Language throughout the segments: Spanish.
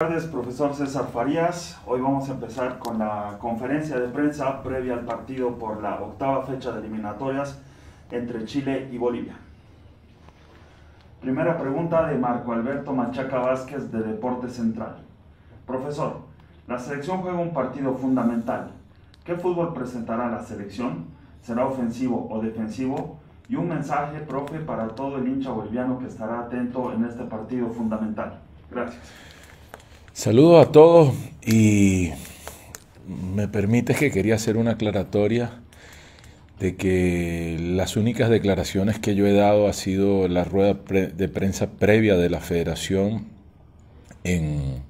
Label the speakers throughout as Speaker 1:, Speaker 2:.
Speaker 1: Buenas tardes, profesor César Farías. Hoy vamos a empezar con la conferencia de prensa previa al partido por la octava fecha de eliminatorias entre Chile y Bolivia. Primera pregunta de Marco Alberto Machaca Vázquez de Deporte Central. Profesor, la selección juega un partido fundamental. ¿Qué fútbol presentará la selección? ¿Será ofensivo o defensivo? Y un mensaje, profe, para todo el hincha boliviano que estará atento en este partido fundamental. Gracias.
Speaker 2: Saludos a todos y me permites que quería hacer una aclaratoria de que las únicas declaraciones que yo he dado ha sido las ruedas de prensa previa de la federación en,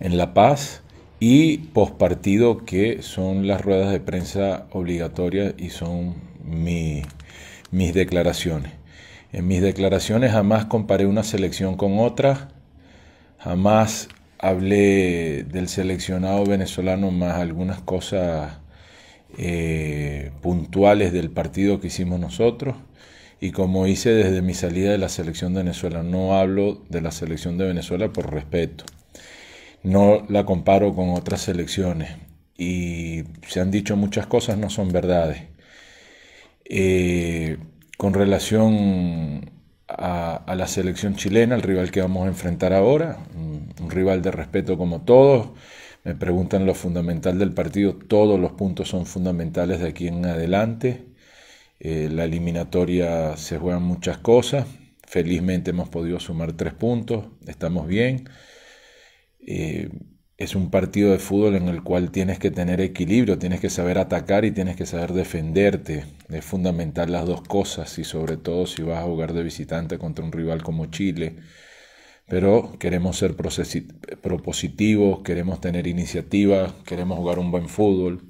Speaker 2: La Paz y pospartido que son las ruedas de prensa obligatorias y son mis declaraciones. En mis declaraciones jamás comparé una selección con otra, jamás hablé del seleccionado venezolano más algunas cosas eh, puntuales del partido que hicimos nosotros. Y como hice desde mi salida de la selección de Venezuela, no hablo de la selección de Venezuela por respeto. No la comparo con otras selecciones. Y se han dicho muchas cosas, no son verdades. Eh, con relación a, a, la selección chilena, el rival que vamos a enfrentar ahora, rival de respeto como todos. Me preguntan lo fundamental del partido. Todos los puntos son fundamentales de aquí en adelante. Eh, la eliminatoria se juegan muchas cosas. Felizmente hemos podido sumar tres puntos. Estamos bien. Eh, es un partido de fútbol en el cual tienes que tener equilibrio, tienes que saber atacar y tienes que saber defenderte. Es fundamental las dos cosas y sobre todo si vas a jugar de visitante contra un rival como Chile pero queremos ser propositivos, queremos tener iniciativa, queremos jugar un buen fútbol,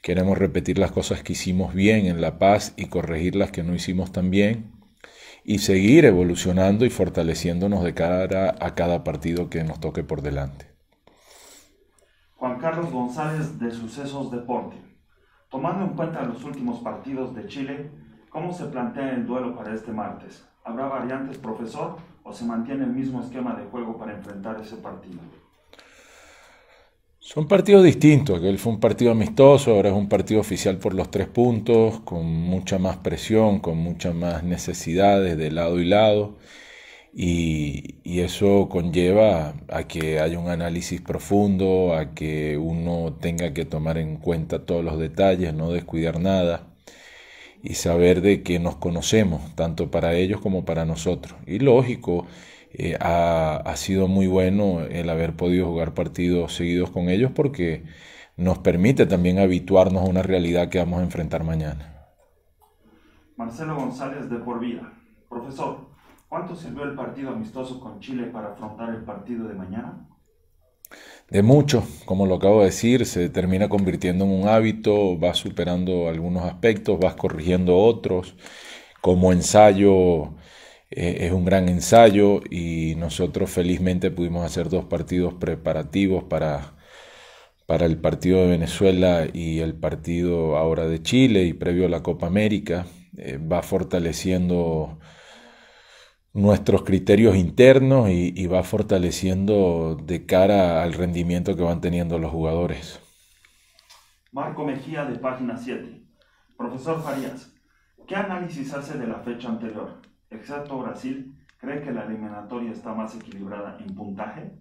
Speaker 2: queremos repetir las cosas que hicimos bien en La Paz y corregir las que no hicimos tan bien y seguir evolucionando y fortaleciéndonos de cara a cada partido que nos toque por delante.
Speaker 1: Juan Carlos González de Sucesos Deporte. Tomando en cuenta los últimos partidos de Chile, ¿Cómo se plantea el duelo para este martes? ¿Habrá variantes, profesor, o se mantiene el mismo esquema de juego para enfrentar ese partido?
Speaker 2: Son partidos distintos. Aquel fue un partido amistoso, ahora es un partido oficial por los tres puntos, con mucha más presión, con muchas más necesidades de lado y lado. Y, y, eso conlleva a que haya un análisis profundo, a que uno tenga que tomar en cuenta todos los detalles, no descuidar nada y saber de que nos conocemos, tanto para ellos como para nosotros. Y lógico, eh, ha, ha, sido muy bueno el haber podido jugar partidos seguidos con ellos porque nos permite también habituarnos a una realidad que vamos a enfrentar mañana.
Speaker 1: Marcelo González de Por Vida. Profesor, ¿cuánto sirvió el partido amistoso con Chile para afrontar el partido de mañana?
Speaker 2: de mucho, como lo acabo de decir, se termina convirtiendo en un hábito, vas superando algunos aspectos, vas corrigiendo otros, como ensayo eh, es un gran ensayo y nosotros felizmente pudimos hacer dos partidos preparativos para, para el partido de Venezuela y el partido ahora de Chile y previo a la Copa América, eh, va fortaleciendo nuestros criterios internos y, va fortaleciendo de cara al rendimiento que van teniendo los jugadores.
Speaker 1: Marco Mejía de página 7. Profesor Farías, ¿qué análisis hace de la fecha anterior? ¿Exacto Brasil, ¿cree que la eliminatoria está más equilibrada en puntaje?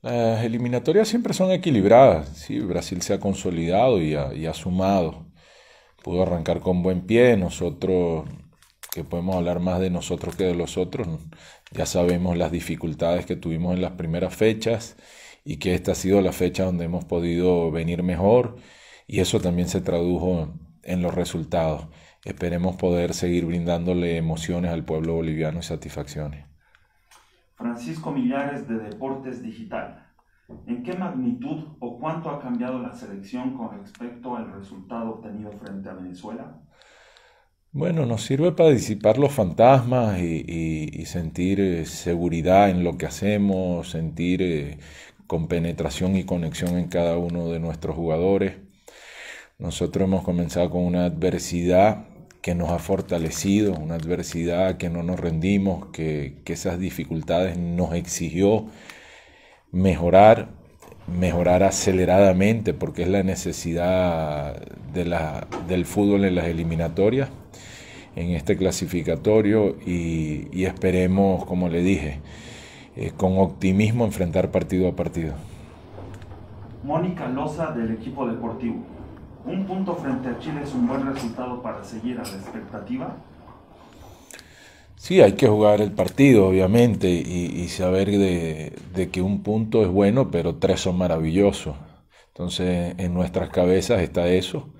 Speaker 2: Las eliminatorias siempre son equilibradas. Sí, Brasil se ha consolidado y y ha sumado. Pudo arrancar con buen pie, nosotros que podemos hablar más de nosotros que de los otros. Ya sabemos las dificultades que tuvimos en las primeras fechas y que esta ha sido la fecha donde hemos podido venir mejor y eso también se tradujo en los resultados. Esperemos poder seguir brindándole emociones al pueblo boliviano y satisfacciones.
Speaker 1: Francisco Millares de Deportes Digital. ¿En qué magnitud o cuánto ha cambiado la selección con respecto al resultado obtenido frente a Venezuela?
Speaker 2: Bueno, nos sirve para disipar los fantasmas y, sentir eh, seguridad en lo que hacemos, sentir eh, compenetración y conexión en cada uno de nuestros jugadores. Nosotros hemos comenzado con una adversidad que nos ha fortalecido, una adversidad que no nos rendimos, que, que esas dificultades nos exigió mejorar, mejorar aceleradamente porque es la necesidad de la, del fútbol en las eliminatorias, en este clasificatorio y, esperemos, como le dije, eh, con optimismo enfrentar partido a partido.
Speaker 1: Mónica Loza del equipo deportivo. ¿Un punto frente a Chile es un buen resultado para seguir a la expectativa?
Speaker 2: Sí, hay que jugar el partido, obviamente, y, saber de, que un punto es bueno, pero tres son maravillosos. Entonces, en nuestras cabezas está eso.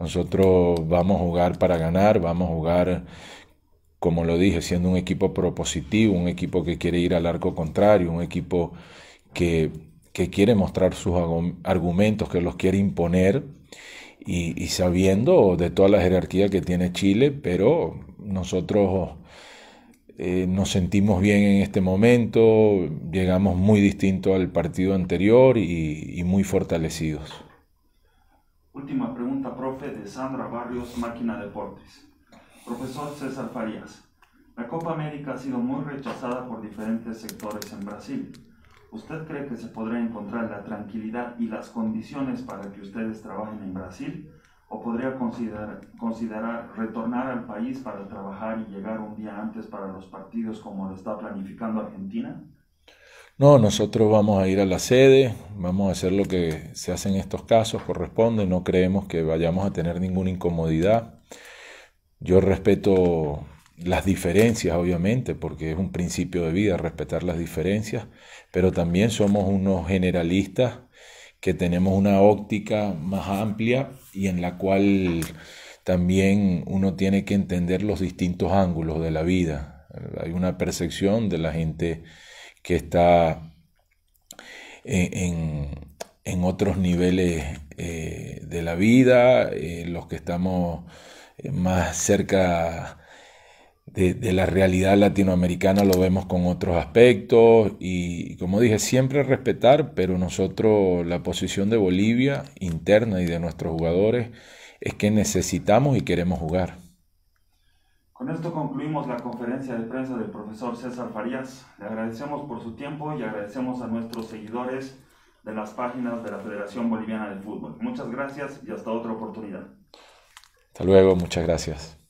Speaker 2: Nosotros vamos a jugar para ganar, vamos a jugar, como lo dije, siendo un equipo propositivo, un equipo que quiere ir al arco contrario, un equipo que, que quiere mostrar sus argumentos, que los quiere imponer. y sabiendo de toda la jerarquía que tiene Chile, pero nosotros eh, nos sentimos bien en este momento, llegamos muy distinto al partido anterior y, y muy fortalecidos.
Speaker 1: Última pregunta, profe, de Sandra Barrios, Máquina Deportes. Profesor César Farías, la Copa América ha sido muy rechazada por diferentes sectores en Brasil. ¿Usted cree que se podrá encontrar la tranquilidad y las condiciones para que ustedes trabajen en Brasil? o podría considerar, retornar al país para trabajar y llegar un día antes para los partidos como lo está planificando Argentina?
Speaker 2: No, nosotros vamos a ir a la sede, vamos a hacer lo que se hace en estos casos, corresponde, no creemos que vayamos a tener ninguna incomodidad. Yo respeto las diferencias, obviamente, porque es un principio de vida respetar las diferencias, pero también somos unos generalistas que tenemos una óptica más amplia y en la cual también uno tiene que entender los distintos ángulos de la vida. Hay una percepción de la gente que está eh, en, otros niveles eh, de la vida, eh, los que estamos más cerca de, la realidad latinoamericana lo vemos con otros aspectos y como dije, siempre respetar, pero nosotros la posición de Bolivia interna y de nuestros jugadores es que necesitamos y queremos jugar.
Speaker 1: Con esto concluimos la conferencia de prensa del profesor César Farías. Le agradecemos por su tiempo y agradecemos a nuestros seguidores de las páginas de la Federación Boliviana de Fútbol. Muchas gracias y hasta otra
Speaker 2: oportunidad. Hasta luego, muchas gracias.